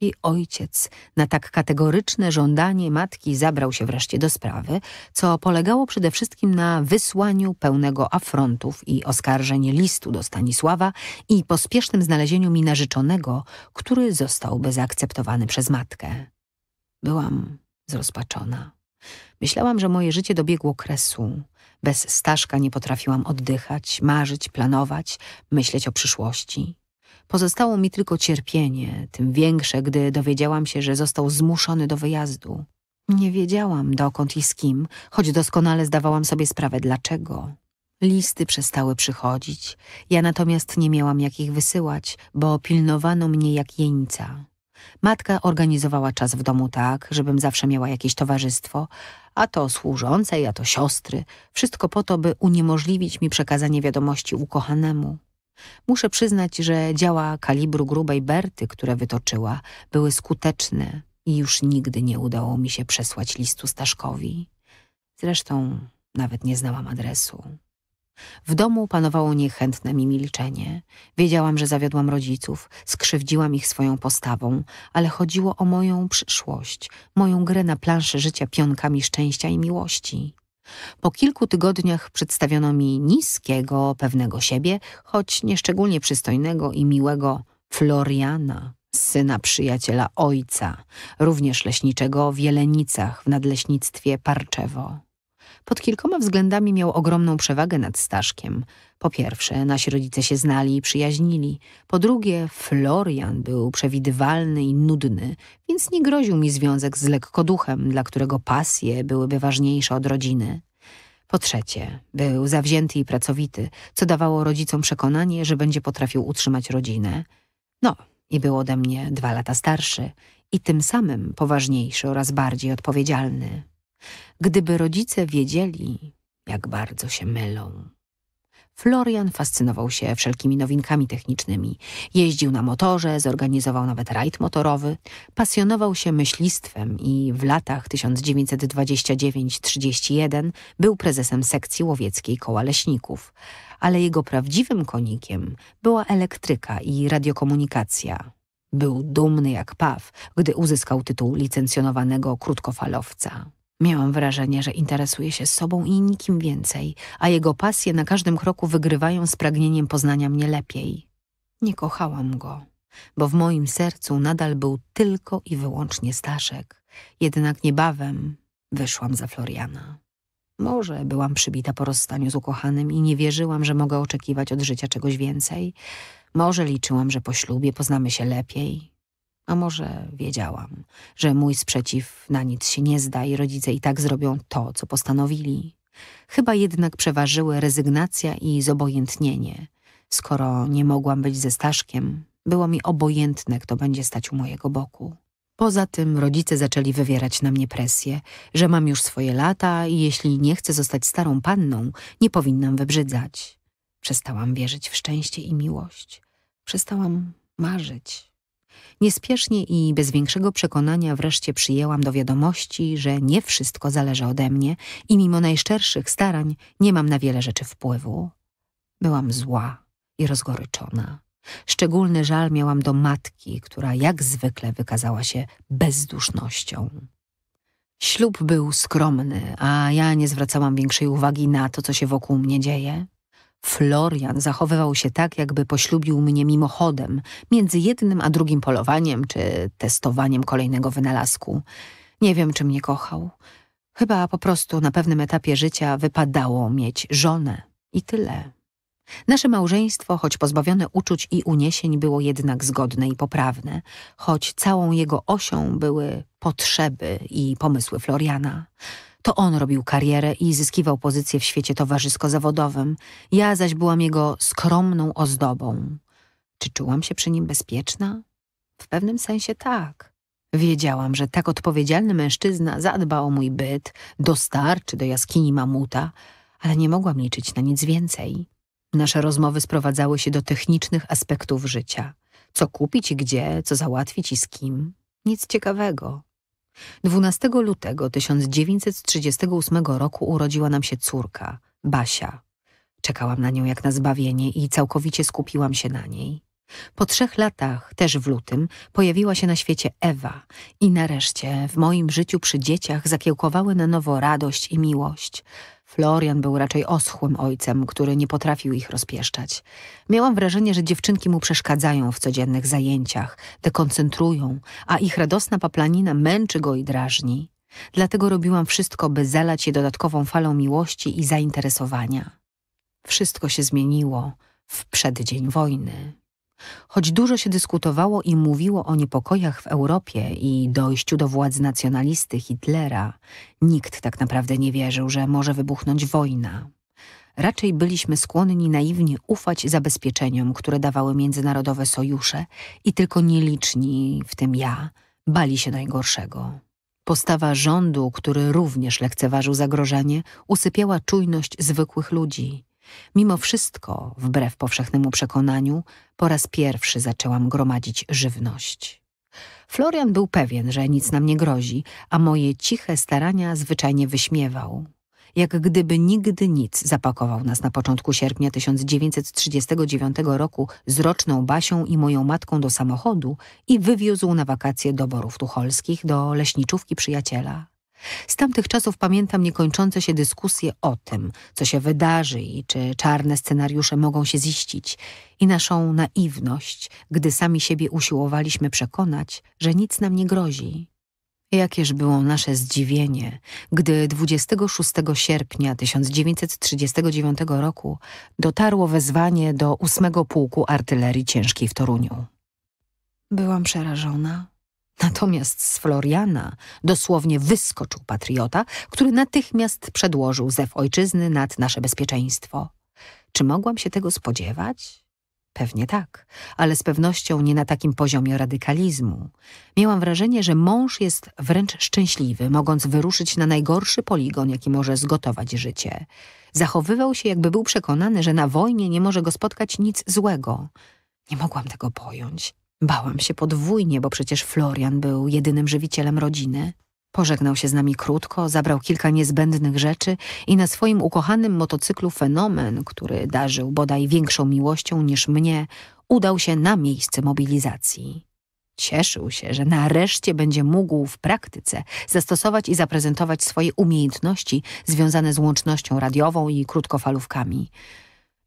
I ojciec na tak kategoryczne żądanie matki zabrał się wreszcie do sprawy, co polegało przede wszystkim na wysłaniu pełnego afrontów i oskarżeń listu do Stanisława i pospiesznym znalezieniu mi narzeczonego, który zostałby zaakceptowany przez matkę. Byłam zrozpaczona. Myślałam, że moje życie dobiegło kresu, bez Staszka nie potrafiłam oddychać, marzyć, planować, myśleć o przyszłości. Pozostało mi tylko cierpienie, tym większe, gdy dowiedziałam się, że został zmuszony do wyjazdu. Nie wiedziałam dokąd i z kim, choć doskonale zdawałam sobie sprawę dlaczego. Listy przestały przychodzić, ja natomiast nie miałam jak ich wysyłać, bo pilnowano mnie jak jeńca. Matka organizowała czas w domu tak, żebym zawsze miała jakieś towarzystwo, a to służące, a to siostry, wszystko po to, by uniemożliwić mi przekazanie wiadomości ukochanemu. Muszę przyznać, że działa kalibru grubej Berty, które wytoczyła, były skuteczne i już nigdy nie udało mi się przesłać listu Staszkowi. Zresztą nawet nie znałam adresu. W domu panowało niechętne mi milczenie. Wiedziałam, że zawiodłam rodziców, skrzywdziłam ich swoją postawą, ale chodziło o moją przyszłość, moją grę na planszy życia pionkami szczęścia i miłości. Po kilku tygodniach przedstawiono mi niskiego, pewnego siebie, choć nieszczególnie przystojnego i miłego Floriana, syna przyjaciela ojca, również leśniczego w Jelenicach w nadleśnictwie Parczewo pod kilkoma względami miał ogromną przewagę nad Staszkiem. Po pierwsze, nasi rodzice się znali i przyjaźnili. Po drugie, Florian był przewidywalny i nudny, więc nie groził mi związek z lekkoduchem, dla którego pasje byłyby ważniejsze od rodziny. Po trzecie, był zawzięty i pracowity, co dawało rodzicom przekonanie, że będzie potrafił utrzymać rodzinę. No, i był ode mnie dwa lata starszy i tym samym poważniejszy oraz bardziej odpowiedzialny. Gdyby rodzice wiedzieli, jak bardzo się mylą. Florian fascynował się wszelkimi nowinkami technicznymi. Jeździł na motorze, zorganizował nawet rajd motorowy, pasjonował się myślistwem i w latach 1929-31 był prezesem sekcji łowieckiej koła leśników. Ale jego prawdziwym konikiem była elektryka i radiokomunikacja. Był dumny jak paw, gdy uzyskał tytuł licencjonowanego krótkofalowca. Miałam wrażenie, że interesuje się sobą i nikim więcej, a jego pasje na każdym kroku wygrywają z pragnieniem poznania mnie lepiej. Nie kochałam go, bo w moim sercu nadal był tylko i wyłącznie Staszek. Jednak niebawem wyszłam za Floriana. Może byłam przybita po rozstaniu z ukochanym i nie wierzyłam, że mogę oczekiwać od życia czegoś więcej. Może liczyłam, że po ślubie poznamy się lepiej, a może wiedziałam, że mój sprzeciw na nic się nie zda i rodzice i tak zrobią to, co postanowili. Chyba jednak przeważyły rezygnacja i zobojętnienie. Skoro nie mogłam być ze Staszkiem, było mi obojętne, kto będzie stać u mojego boku. Poza tym rodzice zaczęli wywierać na mnie presję, że mam już swoje lata i jeśli nie chcę zostać starą panną, nie powinnam wybrzydzać. Przestałam wierzyć w szczęście i miłość. Przestałam marzyć. Niespiesznie i bez większego przekonania wreszcie przyjęłam do wiadomości, że nie wszystko zależy ode mnie i mimo najszczerszych starań nie mam na wiele rzeczy wpływu. Byłam zła i rozgoryczona. Szczególny żal miałam do matki, która jak zwykle wykazała się bezdusznością. Ślub był skromny, a ja nie zwracałam większej uwagi na to, co się wokół mnie dzieje. Florian zachowywał się tak, jakby poślubił mnie mimochodem, między jednym a drugim polowaniem czy testowaniem kolejnego wynalazku. Nie wiem, czy mnie kochał. Chyba po prostu na pewnym etapie życia wypadało mieć żonę i tyle. Nasze małżeństwo, choć pozbawione uczuć i uniesień, było jednak zgodne i poprawne, choć całą jego osią były potrzeby i pomysły Floriana. To on robił karierę i zyskiwał pozycję w świecie towarzysko-zawodowym, ja zaś byłam jego skromną ozdobą. Czy czułam się przy nim bezpieczna? W pewnym sensie tak. Wiedziałam, że tak odpowiedzialny mężczyzna zadba o mój byt, dostarczy do jaskini mamuta, ale nie mogłam liczyć na nic więcej. Nasze rozmowy sprowadzały się do technicznych aspektów życia. Co kupić i gdzie, co załatwić i z kim. Nic ciekawego. 12 lutego 1938 roku urodziła nam się córka, Basia. Czekałam na nią jak na zbawienie i całkowicie skupiłam się na niej. Po trzech latach, też w lutym, pojawiła się na świecie Ewa i nareszcie w moim życiu przy dzieciach zakiełkowały na nowo radość i miłość – Florian był raczej oschłym ojcem, który nie potrafił ich rozpieszczać. Miałam wrażenie, że dziewczynki mu przeszkadzają w codziennych zajęciach, dekoncentrują, a ich radosna paplanina męczy go i drażni. Dlatego robiłam wszystko, by zalać je dodatkową falą miłości i zainteresowania. Wszystko się zmieniło w przeddzień wojny. Choć dużo się dyskutowało i mówiło o niepokojach w Europie i dojściu do władz nacjonalisty Hitlera, nikt tak naprawdę nie wierzył, że może wybuchnąć wojna. Raczej byliśmy skłonni naiwnie ufać zabezpieczeniom, które dawały międzynarodowe sojusze i tylko nieliczni, w tym ja, bali się najgorszego. Postawa rządu, który również lekceważył zagrożenie, usypiała czujność zwykłych ludzi. Mimo wszystko, wbrew powszechnemu przekonaniu, po raz pierwszy zaczęłam gromadzić żywność. Florian był pewien, że nic nam nie grozi, a moje ciche starania zwyczajnie wyśmiewał. Jak gdyby nigdy nic zapakował nas na początku sierpnia 1939 roku z roczną Basią i moją matką do samochodu i wywiózł na wakacje do Borów Tucholskich, do leśniczówki przyjaciela. Z tamtych czasów pamiętam niekończące się dyskusje o tym, co się wydarzy i czy czarne scenariusze mogą się ziścić i naszą naiwność, gdy sami siebie usiłowaliśmy przekonać, że nic nam nie grozi. Jakież było nasze zdziwienie, gdy 26 sierpnia 1939 roku dotarło wezwanie do ósmego pułku artylerii ciężkiej w Toruniu. Byłam przerażona, Natomiast z Floriana dosłownie wyskoczył patriota, który natychmiast przedłożył zew ojczyzny nad nasze bezpieczeństwo. Czy mogłam się tego spodziewać? Pewnie tak, ale z pewnością nie na takim poziomie radykalizmu. Miałam wrażenie, że mąż jest wręcz szczęśliwy, mogąc wyruszyć na najgorszy poligon, jaki może zgotować życie. Zachowywał się, jakby był przekonany, że na wojnie nie może go spotkać nic złego. Nie mogłam tego pojąć. Bałam się podwójnie, bo przecież Florian był jedynym żywicielem rodziny. Pożegnał się z nami krótko, zabrał kilka niezbędnych rzeczy i na swoim ukochanym motocyklu fenomen, który darzył bodaj większą miłością niż mnie, udał się na miejsce mobilizacji. Cieszył się, że nareszcie będzie mógł w praktyce zastosować i zaprezentować swoje umiejętności związane z łącznością radiową i krótkofalówkami –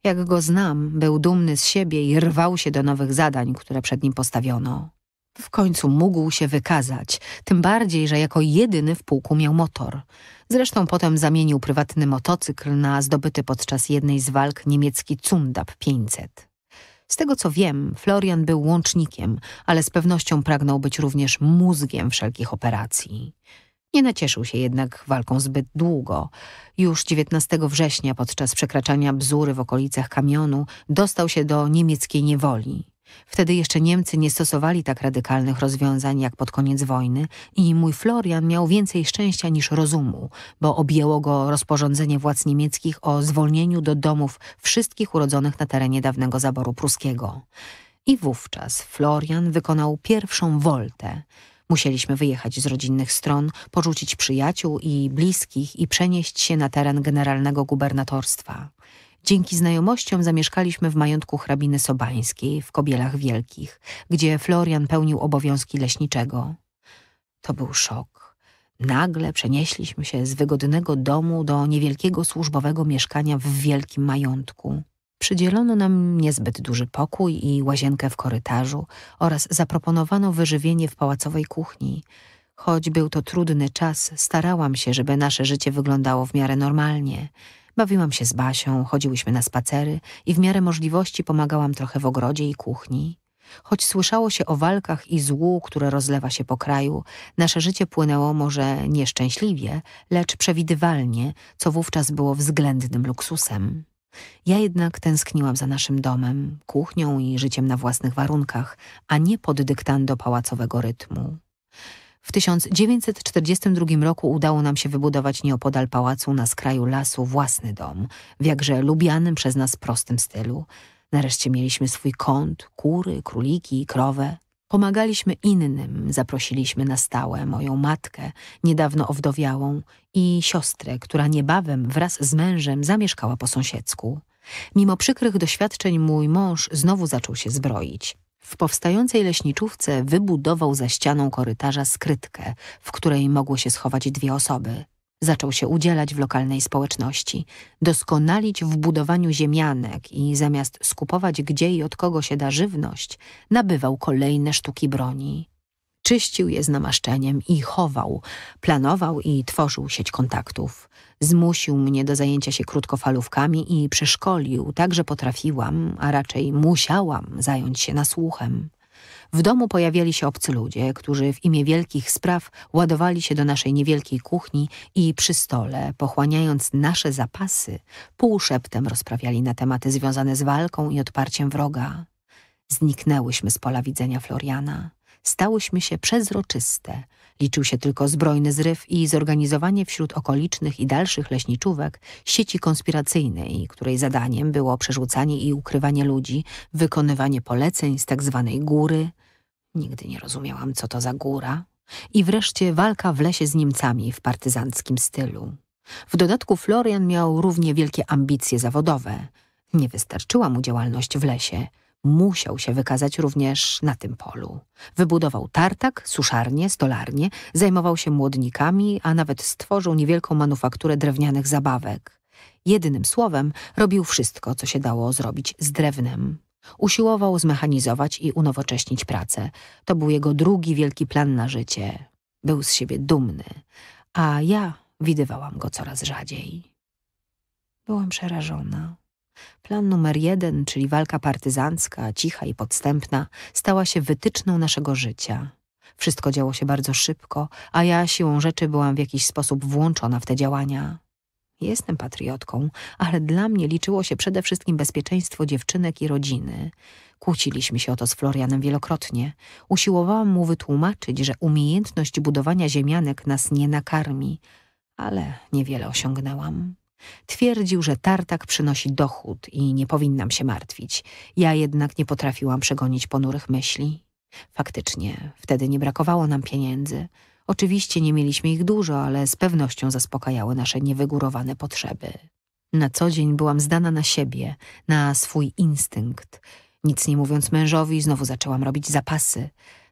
jak go znam, był dumny z siebie i rwał się do nowych zadań, które przed nim postawiono. W końcu mógł się wykazać, tym bardziej, że jako jedyny w pułku miał motor. Zresztą potem zamienił prywatny motocykl na zdobyty podczas jednej z walk niemiecki Cundab 500. Z tego co wiem, Florian był łącznikiem, ale z pewnością pragnął być również mózgiem wszelkich operacji. Nie nacieszył się jednak walką zbyt długo. Już 19 września podczas przekraczania bzury w okolicach kamionu dostał się do niemieckiej niewoli. Wtedy jeszcze Niemcy nie stosowali tak radykalnych rozwiązań jak pod koniec wojny i mój Florian miał więcej szczęścia niż rozumu, bo objęło go rozporządzenie władz niemieckich o zwolnieniu do domów wszystkich urodzonych na terenie dawnego zaboru pruskiego. I wówczas Florian wykonał pierwszą woltę – Musieliśmy wyjechać z rodzinnych stron, porzucić przyjaciół i bliskich i przenieść się na teren generalnego gubernatorstwa. Dzięki znajomościom zamieszkaliśmy w majątku hrabiny Sobańskiej w Kobielach Wielkich, gdzie Florian pełnił obowiązki leśniczego. To był szok. Nagle przenieśliśmy się z wygodnego domu do niewielkiego służbowego mieszkania w wielkim majątku przydzielono nam niezbyt duży pokój i łazienkę w korytarzu oraz zaproponowano wyżywienie w pałacowej kuchni. Choć był to trudny czas, starałam się, żeby nasze życie wyglądało w miarę normalnie. Bawiłam się z Basią, chodziłyśmy na spacery i w miarę możliwości pomagałam trochę w ogrodzie i kuchni. Choć słyszało się o walkach i złu, które rozlewa się po kraju, nasze życie płynęło może nieszczęśliwie, lecz przewidywalnie, co wówczas było względnym luksusem. Ja jednak tęskniłam za naszym domem, kuchnią i życiem na własnych warunkach, a nie pod dyktando pałacowego rytmu. W 1942 roku udało nam się wybudować nieopodal pałacu na skraju lasu własny dom, w jakże lubianym przez nas prostym stylu. Nareszcie mieliśmy swój kąt, kury, króliki i krowę. Pomagaliśmy innym, zaprosiliśmy na stałe moją matkę, niedawno owdowiałą, i siostrę, która niebawem wraz z mężem zamieszkała po sąsiedzku. Mimo przykrych doświadczeń mój mąż znowu zaczął się zbroić. W powstającej leśniczówce wybudował za ścianą korytarza skrytkę, w której mogły się schować dwie osoby – Zaczął się udzielać w lokalnej społeczności, doskonalić w budowaniu ziemianek i zamiast skupować gdzie i od kogo się da żywność, nabywał kolejne sztuki broni. Czyścił je z namaszczeniem i chował, planował i tworzył sieć kontaktów. Zmusił mnie do zajęcia się krótkofalówkami i przeszkolił, tak że potrafiłam, a raczej musiałam zająć się nasłuchem. W domu pojawiali się obcy ludzie, którzy w imię wielkich spraw ładowali się do naszej niewielkiej kuchni i przy stole, pochłaniając nasze zapasy, półszeptem rozprawiali na tematy związane z walką i odparciem wroga. Zniknęłyśmy z pola widzenia Floriana. Stałyśmy się przezroczyste – Liczył się tylko zbrojny zryw i zorganizowanie wśród okolicznych i dalszych leśniczówek sieci konspiracyjnej, której zadaniem było przerzucanie i ukrywanie ludzi, wykonywanie poleceń z tak zwanej góry. Nigdy nie rozumiałam, co to za góra. I wreszcie walka w lesie z Niemcami w partyzanckim stylu. W dodatku Florian miał równie wielkie ambicje zawodowe. Nie wystarczyła mu działalność w lesie – musiał się wykazać również na tym polu. Wybudował tartak, suszarnię, stolarnię, zajmował się młodnikami, a nawet stworzył niewielką manufakturę drewnianych zabawek. Jednym słowem robił wszystko, co się dało zrobić z drewnem. Usiłował zmechanizować i unowocześnić pracę. To był jego drugi wielki plan na życie. Był z siebie dumny, a ja widywałam go coraz rzadziej. Byłam przerażona. Plan numer jeden, czyli walka partyzancka, cicha i podstępna, stała się wytyczną naszego życia. Wszystko działo się bardzo szybko, a ja siłą rzeczy byłam w jakiś sposób włączona w te działania. Jestem patriotką, ale dla mnie liczyło się przede wszystkim bezpieczeństwo dziewczynek i rodziny. Kłóciliśmy się o to z Florianem wielokrotnie. Usiłowałam mu wytłumaczyć, że umiejętność budowania ziemianek nas nie nakarmi, ale niewiele osiągnęłam. Twierdził, że tartak przynosi dochód i nie powinnam się martwić. Ja jednak nie potrafiłam przegonić ponurych myśli. Faktycznie, wtedy nie brakowało nam pieniędzy. Oczywiście nie mieliśmy ich dużo, ale z pewnością zaspokajały nasze niewygórowane potrzeby. Na co dzień byłam zdana na siebie, na swój instynkt. Nic nie mówiąc mężowi, znowu zaczęłam robić zapasy.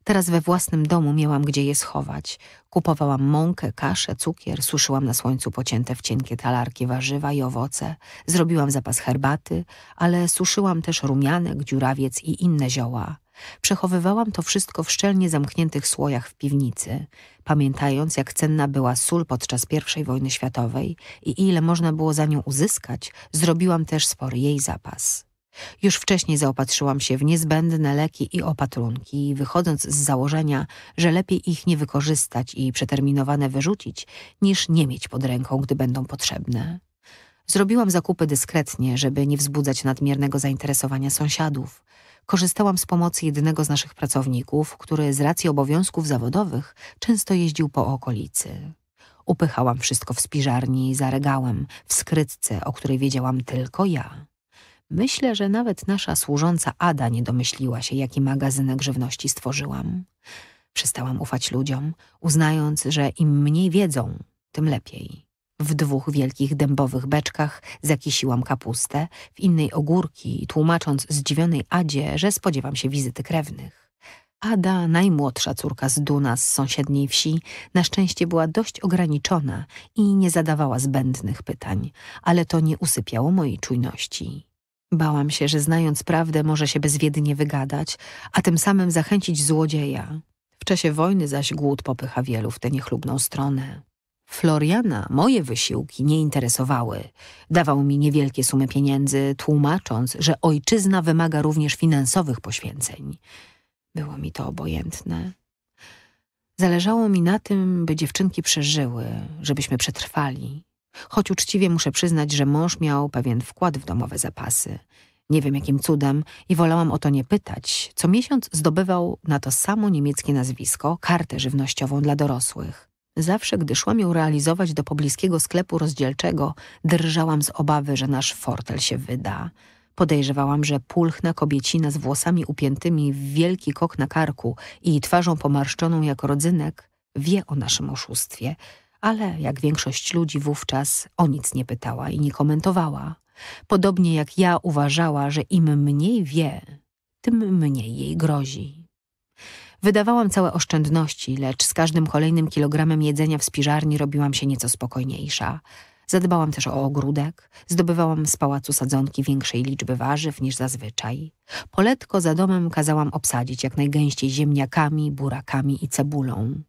Teraz we własnym domu miałam gdzie je schować. Kupowałam mąkę, kaszę, cukier, suszyłam na słońcu pocięte w cienkie talarki warzywa i owoce, zrobiłam zapas herbaty, ale suszyłam też rumianek, dziurawiec i inne zioła. Przechowywałam to wszystko w szczelnie zamkniętych słojach w piwnicy, pamiętając jak cenna była sól podczas I wojny światowej i ile można było za nią uzyskać, zrobiłam też spory jej zapas. Już wcześniej zaopatrzyłam się w niezbędne leki i opatrunki, wychodząc z założenia, że lepiej ich nie wykorzystać i przeterminowane wyrzucić, niż nie mieć pod ręką, gdy będą potrzebne. Zrobiłam zakupy dyskretnie, żeby nie wzbudzać nadmiernego zainteresowania sąsiadów. Korzystałam z pomocy jednego z naszych pracowników, który z racji obowiązków zawodowych często jeździł po okolicy. Upychałam wszystko w spiżarni, za regałem, w skrytce, o której wiedziałam tylko ja. Myślę, że nawet nasza służąca Ada nie domyśliła się, jaki magazynek żywności stworzyłam. Przestałam ufać ludziom, uznając, że im mniej wiedzą, tym lepiej. W dwóch wielkich dębowych beczkach zakisiłam kapustę, w innej ogórki, tłumacząc zdziwionej Adzie, że spodziewam się wizyty krewnych. Ada, najmłodsza córka z Duna z sąsiedniej wsi, na szczęście była dość ograniczona i nie zadawała zbędnych pytań, ale to nie usypiało mojej czujności. Bałam się, że znając prawdę może się bezwiednie wygadać, a tym samym zachęcić złodzieja. W czasie wojny zaś głód popycha wielu w tę niechlubną stronę. Floriana moje wysiłki nie interesowały. Dawał mi niewielkie sumy pieniędzy, tłumacząc, że ojczyzna wymaga również finansowych poświęceń. Było mi to obojętne. Zależało mi na tym, by dziewczynki przeżyły, żebyśmy przetrwali. Choć uczciwie muszę przyznać, że mąż miał pewien wkład w domowe zapasy. Nie wiem jakim cudem i wolałam o to nie pytać. Co miesiąc zdobywał na to samo niemieckie nazwisko, kartę żywnościową dla dorosłych. Zawsze, gdy szłam ją realizować do pobliskiego sklepu rozdzielczego, drżałam z obawy, że nasz fortel się wyda. Podejrzewałam, że pulchna kobiecina z włosami upiętymi w wielki kok na karku i twarzą pomarszczoną jak rodzynek wie o naszym oszustwie – ale jak większość ludzi wówczas o nic nie pytała i nie komentowała. Podobnie jak ja uważała, że im mniej wie, tym mniej jej grozi. Wydawałam całe oszczędności, lecz z każdym kolejnym kilogramem jedzenia w spiżarni robiłam się nieco spokojniejsza. Zadbałam też o ogródek, zdobywałam z pałacu sadzonki większej liczby warzyw niż zazwyczaj. Poletko za domem kazałam obsadzić jak najgęściej ziemniakami, burakami i cebulą.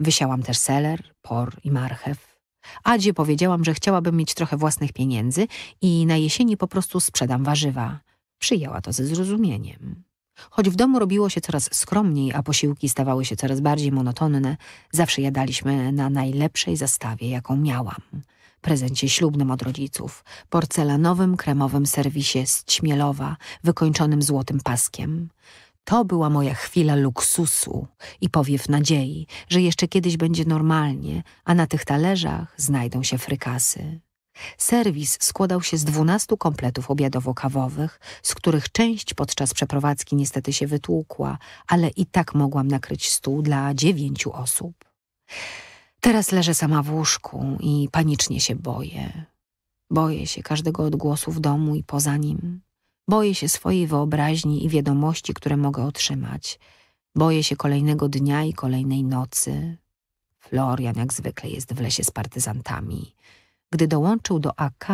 Wysiałam też seler, por i marchew. Adzie powiedziałam, że chciałabym mieć trochę własnych pieniędzy i na jesieni po prostu sprzedam warzywa. Przyjęła to ze zrozumieniem. Choć w domu robiło się coraz skromniej, a posiłki stawały się coraz bardziej monotonne, zawsze jadaliśmy na najlepszej zastawie, jaką miałam. Prezencie ślubnym od rodziców, porcelanowym kremowym serwisie z Ćmielowa, wykończonym złotym paskiem, to była moja chwila luksusu i powiew nadziei, że jeszcze kiedyś będzie normalnie, a na tych talerzach znajdą się frykasy. Serwis składał się z dwunastu kompletów obiadowo-kawowych, z których część podczas przeprowadzki niestety się wytłukła, ale i tak mogłam nakryć stół dla dziewięciu osób. Teraz leżę sama w łóżku i panicznie się boję. Boję się każdego odgłosu w domu i poza nim. Boję się swojej wyobraźni i wiadomości, które mogę otrzymać. Boję się kolejnego dnia i kolejnej nocy. Florian jak zwykle jest w lesie z partyzantami. Gdy dołączył do AK,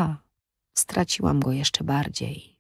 straciłam go jeszcze bardziej.